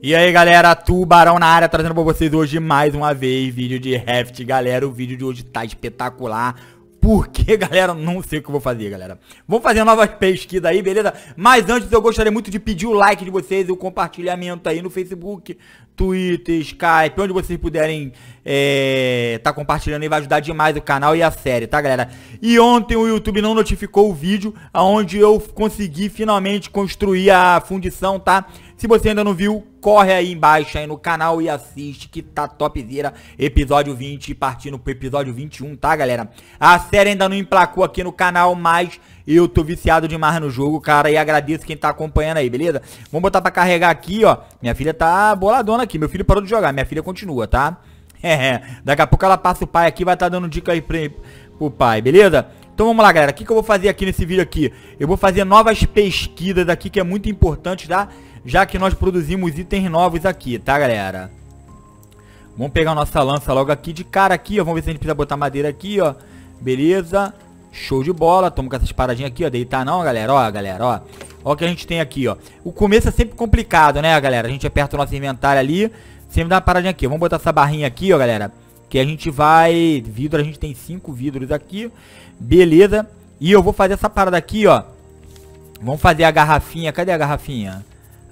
E aí galera, Tubarão na área, trazendo pra vocês hoje mais uma vez vídeo de Raft Galera, o vídeo de hoje tá espetacular porque, galera, não sei o que eu vou fazer, galera. Vamos fazer novas pesquisas aí, beleza? Mas antes eu gostaria muito de pedir o like de vocês o compartilhamento aí no Facebook, Twitter, Skype, onde vocês puderem é, tá compartilhando aí, vai ajudar demais o canal e a série, tá, galera? E ontem o YouTube não notificou o vídeo, aonde eu consegui finalmente construir a fundição, tá? Se você ainda não viu, corre aí embaixo aí no canal e assiste que tá topzera. Episódio 20 partindo pro episódio 21, tá galera? A série ainda não emplacou aqui no canal, mas eu tô viciado demais no jogo, cara, e agradeço quem tá acompanhando aí, beleza? Vamos botar pra carregar aqui, ó. Minha filha tá boladona aqui, meu filho parou de jogar, minha filha continua, tá? É, daqui a pouco ela passa o pai aqui, vai tá dando dica aí pra, pro pai, beleza? Então vamos lá, galera. O que, que eu vou fazer aqui nesse vídeo aqui? Eu vou fazer novas pesquisas aqui, que é muito importante, tá? já que nós produzimos itens novos aqui, tá, galera? Vamos pegar nossa lança logo aqui de cara aqui, ó. Vamos ver se a gente precisa botar madeira aqui, ó. Beleza. Show de bola. Toma com essas paradinhas aqui, ó. Deitar não, galera. Ó, galera, ó. Ó o que a gente tem aqui, ó. O começo é sempre complicado, né, galera? A gente aperta o nosso inventário ali. Sempre dá uma paradinha aqui. Vamos botar essa barrinha aqui, ó, galera. Que a gente vai... Vidro, a gente tem cinco vidros aqui. Beleza. E eu vou fazer essa parada aqui, ó. Vamos fazer a garrafinha. Cadê a garrafinha?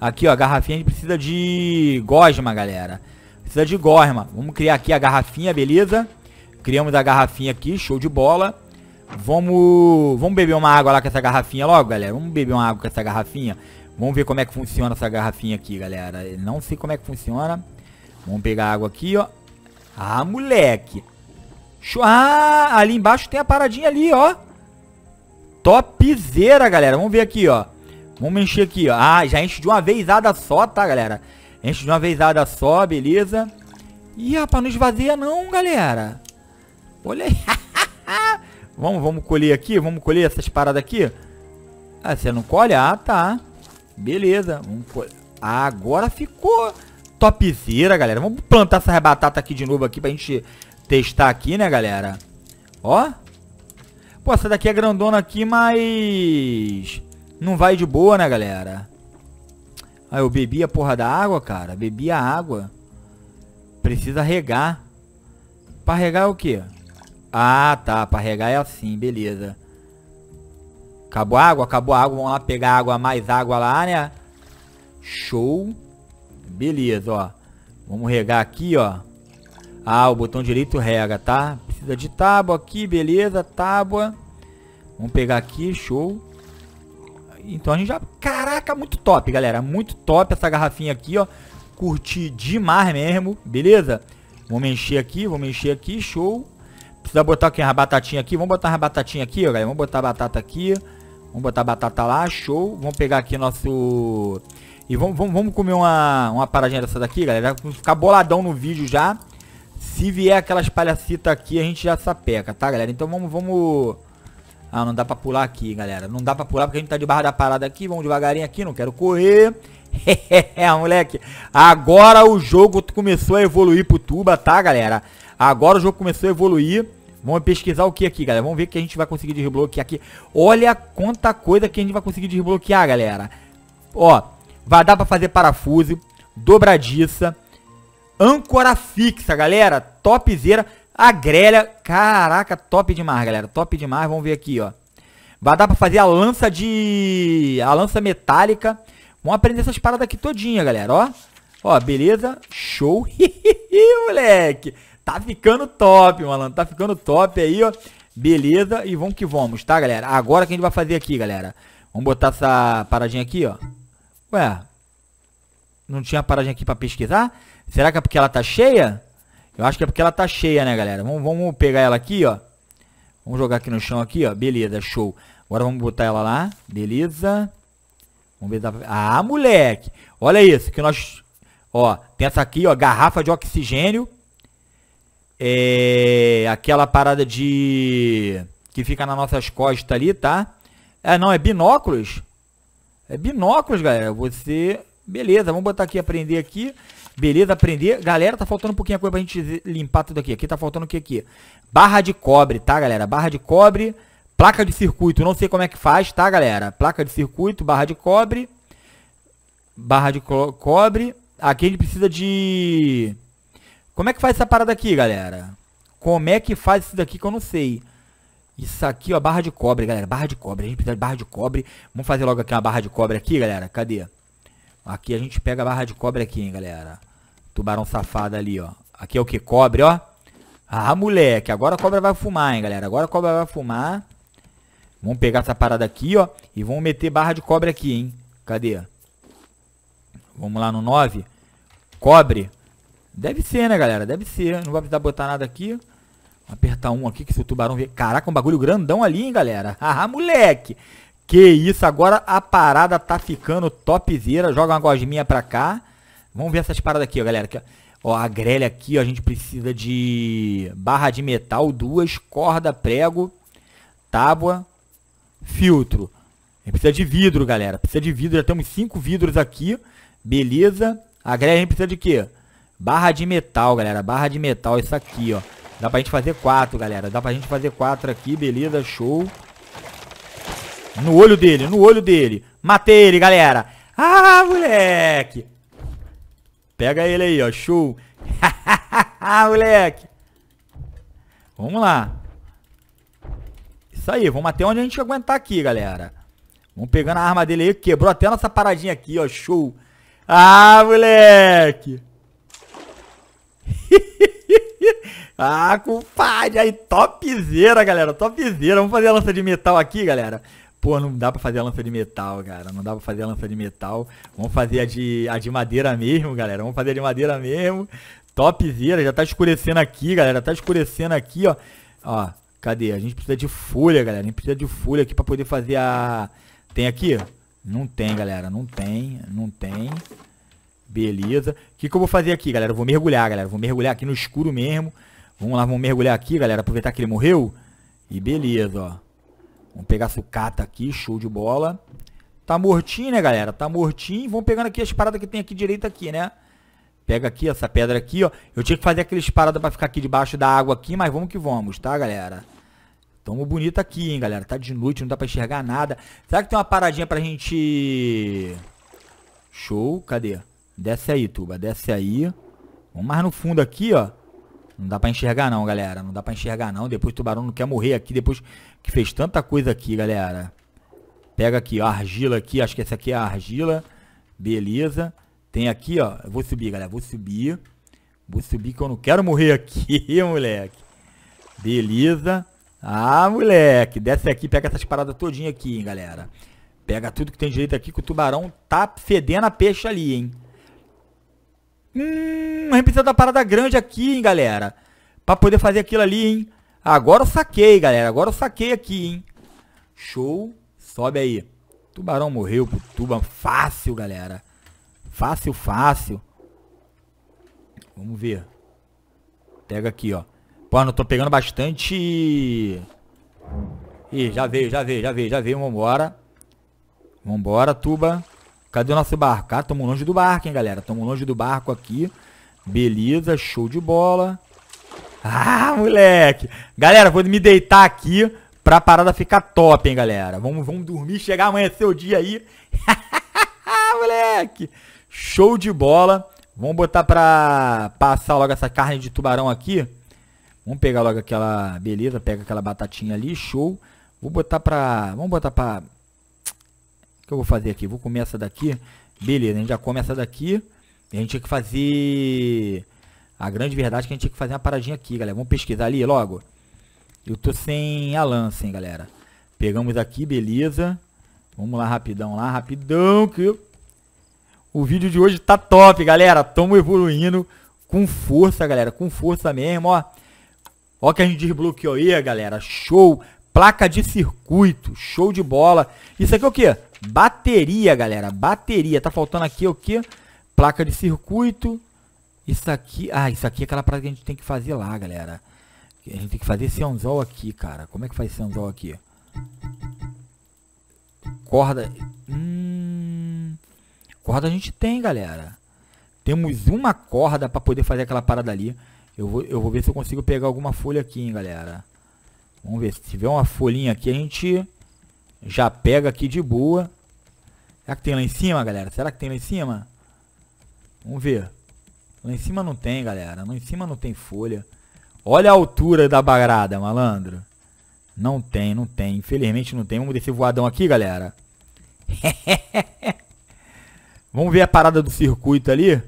Aqui, ó, a garrafinha a gente precisa de gosma, galera. Precisa de gosma. Vamos criar aqui a garrafinha, beleza? Criamos a garrafinha aqui, show de bola. Vamos, vamos beber uma água lá com essa garrafinha logo, galera. Vamos beber uma água com essa garrafinha. Vamos ver como é que funciona essa garrafinha aqui, galera. Não sei como é que funciona. Vamos pegar água aqui, ó. Ah, moleque. Ah, ali embaixo tem a paradinha ali, ó. Topzera, galera. Vamos ver aqui, ó. Vamos encher aqui, ó. Ah, já enche de uma vezada só, tá, galera? Enche de uma vezada só, beleza? Ih, rapaz, não esvazia não, galera. Olha aí. vamos, vamos colher aqui, vamos colher essas paradas aqui. Ah, você não colhe? Ah, tá. Beleza. Ah, agora ficou topzera, galera. Vamos plantar essa batata aqui de novo aqui pra gente testar aqui, né, galera? Ó. Pô, essa daqui é grandona aqui, mas... Não vai de boa, né, galera? Ah, eu bebi a porra da água, cara. Bebi a água. Precisa regar. Pra regar é o quê? Ah, tá. Pra regar é assim, beleza. Acabou a água? Acabou a água. Vamos lá pegar água, mais água lá, né? Show. Beleza, ó. Vamos regar aqui, ó. Ah, o botão direito rega, tá? Precisa de tábua aqui, beleza. Tábua. Vamos pegar aqui, show. Então a gente já... Caraca, muito top, galera. Muito top essa garrafinha aqui, ó. Curti demais mesmo, beleza? Vamos encher aqui, vamos encher aqui, show. Precisa botar aqui uma batatinha aqui. Vamos botar uma batatinha aqui, ó, galera. Vamos botar a batata aqui. Vamos botar a batata lá, show. Vamos pegar aqui nosso... E vamos, vamos, vamos comer uma, uma paradinha dessa daqui, galera. vamos ficar boladão no vídeo já. Se vier aquelas palhacitas aqui, a gente já sapeca, tá, galera? Então vamos... vamos ah, não dá pra pular aqui, galera. Não dá pra pular porque a gente tá de barra da parada aqui. Vamos devagarinho aqui, não quero correr. É, moleque. Agora o jogo começou a evoluir pro Tuba, tá, galera? Agora o jogo começou a evoluir. Vamos pesquisar o que aqui, galera. Vamos ver o que a gente vai conseguir desbloquear aqui. Olha quanta coisa que a gente vai conseguir desbloquear, galera. Ó, vai dar pra fazer parafuso, dobradiça, âncora fixa, galera. Topzera. A grelha, caraca, top demais, galera. Top demais, vamos ver aqui, ó. Vai dar pra fazer a lança de... A lança metálica. Vamos aprender essas paradas aqui todinha, galera, ó. Ó, beleza. Show. moleque. Tá ficando top, malandro. Tá ficando top aí, ó. Beleza. E vamos que vamos, tá, galera? Agora que a gente vai fazer aqui, galera. Vamos botar essa paradinha aqui, ó. Ué. Não tinha paradinha aqui pra pesquisar? Será que é porque ela tá cheia? Eu acho que é porque ela tá cheia, né, galera? Vamos, vamos pegar ela aqui, ó. Vamos jogar aqui no chão aqui, ó. Beleza, show. Agora vamos botar ela lá. Beleza. Vamos ver. Ah, moleque. Olha isso. Que nós... Ó, tem essa aqui, ó. Garrafa de oxigênio. É... Aquela parada de... Que fica nas nossas costas ali, tá? É, não. É binóculos. É binóculos, galera. Você... Beleza. Vamos botar aqui, aprender aqui. Beleza, aprender. Galera, tá faltando um pouquinho a coisa pra gente limpar tudo aqui. Aqui tá faltando o que aqui? Barra de cobre, tá, galera? Barra de cobre, placa de circuito. Não sei como é que faz, tá, galera? Placa de circuito, barra de cobre. Barra de co cobre. Aqui a gente precisa de... Como é que faz essa parada aqui, galera? Como é que faz isso daqui que eu não sei? Isso aqui, ó, barra de cobre, galera. Barra de cobre. A gente precisa de barra de cobre. Vamos fazer logo aqui uma barra de cobre aqui, galera. Cadê? Aqui a gente pega a barra de cobre aqui, hein, galera. Tubarão safado ali, ó. Aqui é o que? Cobre, ó. Ah, moleque. Agora a cobra vai fumar, hein, galera. Agora a cobra vai fumar. Vamos pegar essa parada aqui, ó. E vamos meter barra de cobre aqui, hein. Cadê? Vamos lá no 9. Cobre. Deve ser, né, galera? Deve ser. Não vai precisar botar nada aqui. Vou apertar um aqui que se o tubarão ver. Caraca, um bagulho grandão ali, hein, galera. Ah, moleque. Que isso. Agora a parada tá ficando topzera. Joga uma gosminha pra cá. Vamos ver essas paradas aqui, ó, galera. Que ó, a grelha aqui, ó, a gente precisa de barra de metal, duas, corda, prego, tábua, filtro. A gente precisa de vidro, galera. Precisa de vidro, já temos cinco vidros aqui. Beleza. A grelha a gente precisa de quê? Barra de metal, galera. Barra de metal, isso aqui, ó. Dá pra gente fazer quatro, galera. Dá pra gente fazer quatro aqui, beleza, show. No olho dele, no olho dele. Matei ele, galera. Ah, moleque. Pega ele aí, ó. Show. moleque. Vamos lá. Isso aí, vamos até onde a gente aguentar aqui, galera. Vamos pegando a arma dele aí. Quebrou até nossa paradinha aqui, ó. Show. Ah, moleque. ah, compadre. Aí, topzera, galera. Topzera. Vamos fazer a lança de metal aqui, galera. Pô, não dá pra fazer a lança de metal, cara. Não dá pra fazer a lança de metal. Vamos fazer a de, a de madeira mesmo, galera. Vamos fazer a de madeira mesmo. Topzera. Já tá escurecendo aqui, galera. Já tá escurecendo aqui, ó. Ó, cadê? A gente precisa de folha, galera. A gente precisa de folha aqui pra poder fazer a... Tem aqui? Não tem, galera. Não tem. Não tem. Beleza. O que, que eu vou fazer aqui, galera? Eu vou mergulhar, galera. vou mergulhar aqui no escuro mesmo. Vamos lá, vamos mergulhar aqui, galera. Aproveitar que ele morreu. E beleza, ó. Vamos pegar sucata aqui, show de bola. Tá mortinho, né, galera? Tá mortinho. Vamos pegando aqui as paradas que tem aqui direito aqui, né? Pega aqui essa pedra aqui, ó. Eu tinha que fazer aqueles paradas pra ficar aqui debaixo da água aqui, mas vamos que vamos, tá, galera? Tamo bonito aqui, hein, galera? Tá de noite, não dá pra enxergar nada. Será que tem uma paradinha pra gente... Show, cadê? Desce aí, Tuba, desce aí. Vamos mais no fundo aqui, ó. Não dá para enxergar não, galera. Não dá para enxergar não. Depois o tubarão não quer morrer aqui, depois que fez tanta coisa aqui, galera. Pega aqui, ó, argila aqui. Acho que essa aqui é a argila. Beleza. Tem aqui, ó. Eu vou subir, galera. Vou subir. Vou subir que eu não quero morrer aqui, moleque. Beleza. Ah, moleque. Desce aqui, pega essas paradas todinha aqui, hein, galera. Pega tudo que tem direito aqui que o tubarão tá fedendo a peixe ali, hein. Hum, a gente precisa da parada grande aqui, hein, galera. Pra poder fazer aquilo ali, hein. Agora eu saquei, galera. Agora eu saquei aqui, hein. Show. Sobe aí. Tubarão morreu pro tuba. Fácil, galera. Fácil, fácil. Vamos ver. Pega aqui, ó. Pô, não tô pegando bastante... Ih, já veio, já veio, já veio, já veio. Vambora. Vambora, tuba. Cadê o nosso barco? Ah, tamo longe do barco, hein, galera. Tamo longe do barco aqui. Beleza, show de bola. Ah, moleque. Galera, vou me deitar aqui pra parada ficar top, hein, galera. Vamos, vamos dormir, chegar amanhã é seu dia aí. moleque. Show de bola. Vamos botar pra passar logo essa carne de tubarão aqui. Vamos pegar logo aquela... Beleza, pega aquela batatinha ali, show. Vou botar pra... Vamos botar pra que eu vou fazer aqui? Vou comer essa daqui. Beleza, a gente já come essa daqui. A gente tinha que fazer... A grande verdade é que a gente tinha que fazer uma paradinha aqui, galera. Vamos pesquisar ali logo. Eu tô sem a lança, hein, galera. Pegamos aqui, beleza. Vamos lá, rapidão lá, rapidão. Que o vídeo de hoje tá top, galera. Tamo evoluindo com força, galera. Com força mesmo, ó. Ó que a gente desbloqueou aí, galera. Show. Placa de circuito. Show de bola. Isso aqui é o quê? Bateria, galera. Bateria. Tá faltando aqui o que? Placa de circuito. Isso aqui. Ah, isso aqui é aquela praga que a gente tem que fazer lá, galera. A gente tem que fazer esse anzol aqui, cara. Como é que faz esse anzol aqui? Corda. Hum... Corda a gente tem, galera. Temos uma corda pra poder fazer aquela parada ali. Eu vou, eu vou ver se eu consigo pegar alguma folha aqui, hein, galera. Vamos ver. Se tiver uma folhinha aqui, a gente já pega aqui de boa. Será que tem lá em cima, galera? Será que tem lá em cima? Vamos ver. Lá em cima não tem, galera. Lá em cima não tem folha. Olha a altura da bagrada, malandro. Não tem, não tem. Infelizmente não tem. Vamos descer voadão aqui, galera. Vamos ver a parada do circuito ali.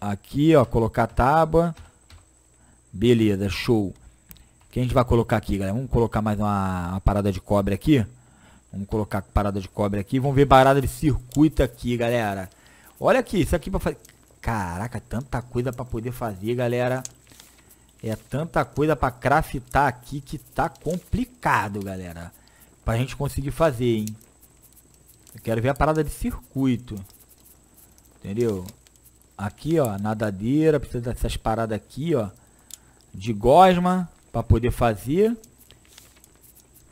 Aqui, ó. Colocar tábua. Beleza, show que a gente vai colocar aqui, galera? Vamos colocar mais uma, uma parada de cobre aqui. Vamos colocar parada de cobre aqui. Vamos ver parada de circuito aqui, galera. Olha aqui, isso aqui pra fazer... Caraca, é tanta coisa pra poder fazer, galera. É tanta coisa pra craftar aqui que tá complicado, galera. Pra gente conseguir fazer, hein. Eu quero ver a parada de circuito. Entendeu? Aqui, ó, nadadeira. Precisa dessas paradas aqui, ó. De gosma. Pra poder fazer.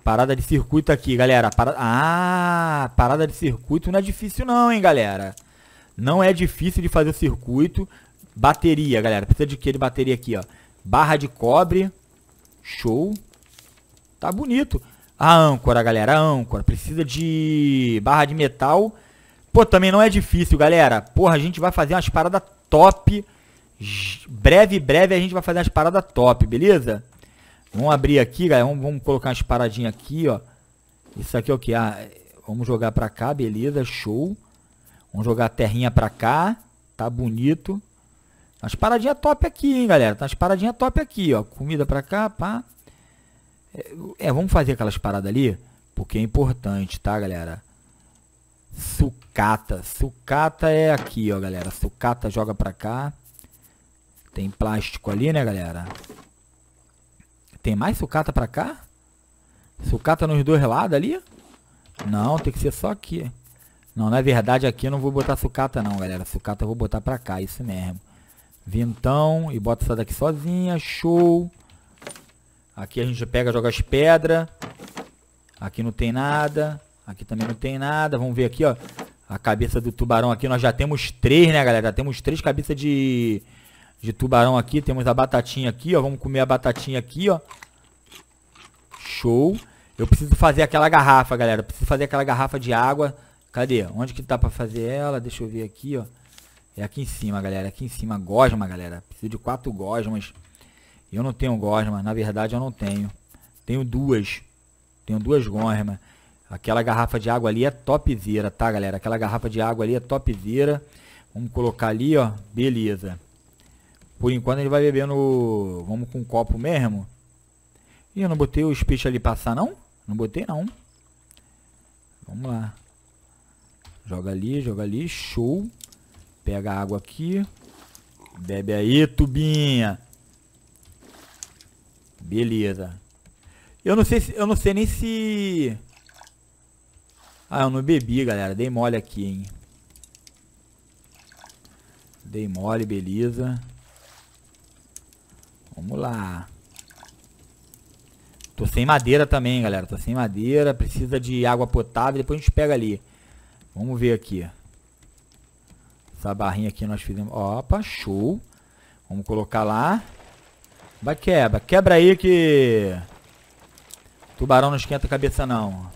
Parada de circuito aqui, galera. Ah, parada de circuito não é difícil não, hein, galera. Não é difícil de fazer o circuito. Bateria, galera. Precisa de que de bateria aqui, ó. Barra de cobre. Show. Tá bonito. A âncora, galera. A âncora. Precisa de barra de metal. Pô, também não é difícil, galera. Porra, a gente vai fazer umas paradas top. Breve, breve a gente vai fazer umas paradas top, beleza? Vamos abrir aqui, galera. Vamos, vamos colocar umas paradinhas aqui, ó. Isso aqui é o que? Ah, vamos jogar pra cá, beleza, show. Vamos jogar a terrinha pra cá. Tá bonito. As paradinhas top aqui, hein, galera. Tá as paradinhas top aqui, ó. Comida pra cá, pá. É, é, vamos fazer aquelas paradas ali, porque é importante, tá, galera? Sucata. Sucata é aqui, ó, galera. Sucata joga pra cá. Tem plástico ali, né, galera? Tem mais sucata pra cá? Sucata nos dois lados ali? Não, tem que ser só aqui. Não, na é verdade aqui eu não vou botar sucata não, galera. Sucata eu vou botar pra cá, isso mesmo. Vintão e bota essa daqui sozinha, show. Aqui a gente pega, joga as pedras. Aqui não tem nada. Aqui também não tem nada. Vamos ver aqui, ó. A cabeça do tubarão aqui. Nós já temos três, né, galera? Já temos três cabeças de de tubarão aqui. Temos a batatinha aqui, ó. Vamos comer a batatinha aqui, ó. Show. Eu preciso fazer aquela garrafa, galera. Eu preciso fazer aquela garrafa de água. Cadê? Onde que tá pra fazer ela? Deixa eu ver aqui, ó. É aqui em cima, galera. É aqui em cima. Gosma, galera. Preciso de quatro gosmas. Eu não tenho gosma. Na verdade, eu não tenho. Tenho duas. Tenho duas gosmas. Aquela garrafa de água ali é topzera, tá, galera? Aquela garrafa de água ali é topzera. Vamos colocar ali, ó. Beleza. Por enquanto ele vai bebendo. Vamos com um copo mesmo. Ih, eu não botei o espicho ali passar não? Não botei não. Vamos lá. Joga ali, joga ali. Show. Pega a água aqui. Bebe aí, tubinha. Beleza. Eu não sei se, eu não sei nem se Ah, eu não bebi, galera. Dei mole aqui, hein. Dei mole, beleza. Vamos lá. Tô sem madeira também, galera. Tô sem madeira. Precisa de água potável. Depois a gente pega ali. Vamos ver aqui. Essa barrinha aqui nós fizemos. Opa, show. Vamos colocar lá. Vai quebra. Quebra aí que... Tubarão não esquenta a cabeça não.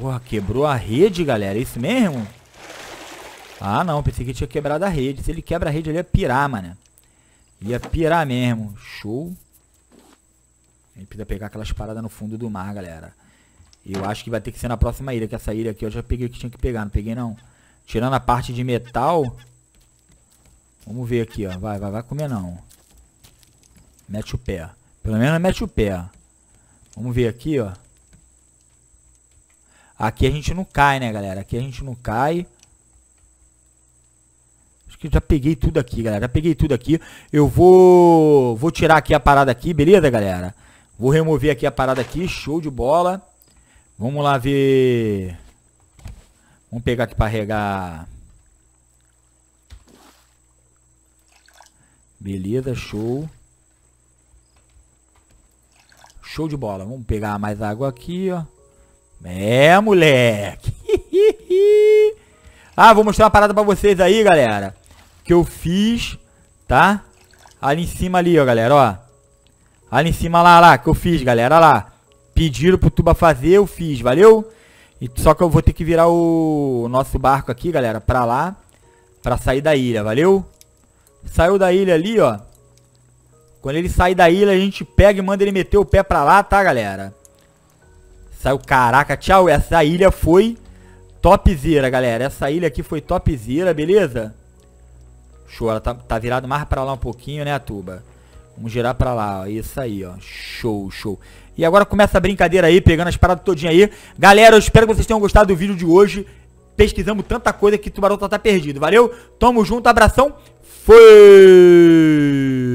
Porra, quebrou a rede, galera. É isso mesmo? Ah, não. Pensei que tinha quebrado a rede. Se ele quebra a rede, ele ia pirar, mano. Ia pirar mesmo. Show. A gente precisa pegar aquelas paradas no fundo do mar, galera. Eu acho que vai ter que ser na próxima ilha, que essa ilha aqui eu já peguei o que tinha que pegar, não peguei não. Tirando a parte de metal. Vamos ver aqui, ó. Vai, vai, vai comer não. Mete o pé. Pelo menos mete o pé. Vamos ver aqui, ó. Aqui a gente não cai, né, galera? Aqui a gente não cai que já peguei tudo aqui, galera. Já peguei tudo aqui. Eu vou, vou tirar aqui a parada aqui, beleza, galera? Vou remover aqui a parada aqui, show de bola. Vamos lá ver. Vamos pegar aqui para regar. Beleza, show. Show de bola. Vamos pegar mais água aqui, ó. É, moleque. ah, vou mostrar uma parada pra vocês aí, galera que eu fiz, tá? Ali em cima ali, ó, galera, ó. Ali em cima lá, lá, que eu fiz, galera, lá. Pediram pro Tuba fazer, eu fiz, valeu? E, só que eu vou ter que virar o nosso barco aqui, galera, pra lá. Pra sair da ilha, valeu? Saiu da ilha ali, ó. Quando ele sair da ilha, a gente pega e manda ele meter o pé pra lá, tá, galera? Saiu, caraca, tchau. Essa ilha foi topzera, galera. Essa ilha aqui foi topzera, beleza? Show, ela tá, tá virada mais pra lá um pouquinho, né, Tuba? Vamos girar pra lá, ó. Isso aí, ó. Show, show. E agora começa a brincadeira aí, pegando as paradas todinha aí. Galera, eu espero que vocês tenham gostado do vídeo de hoje. Pesquisamos tanta coisa que o Tubarão tá, tá perdido, valeu? Tamo junto, abração. Fui!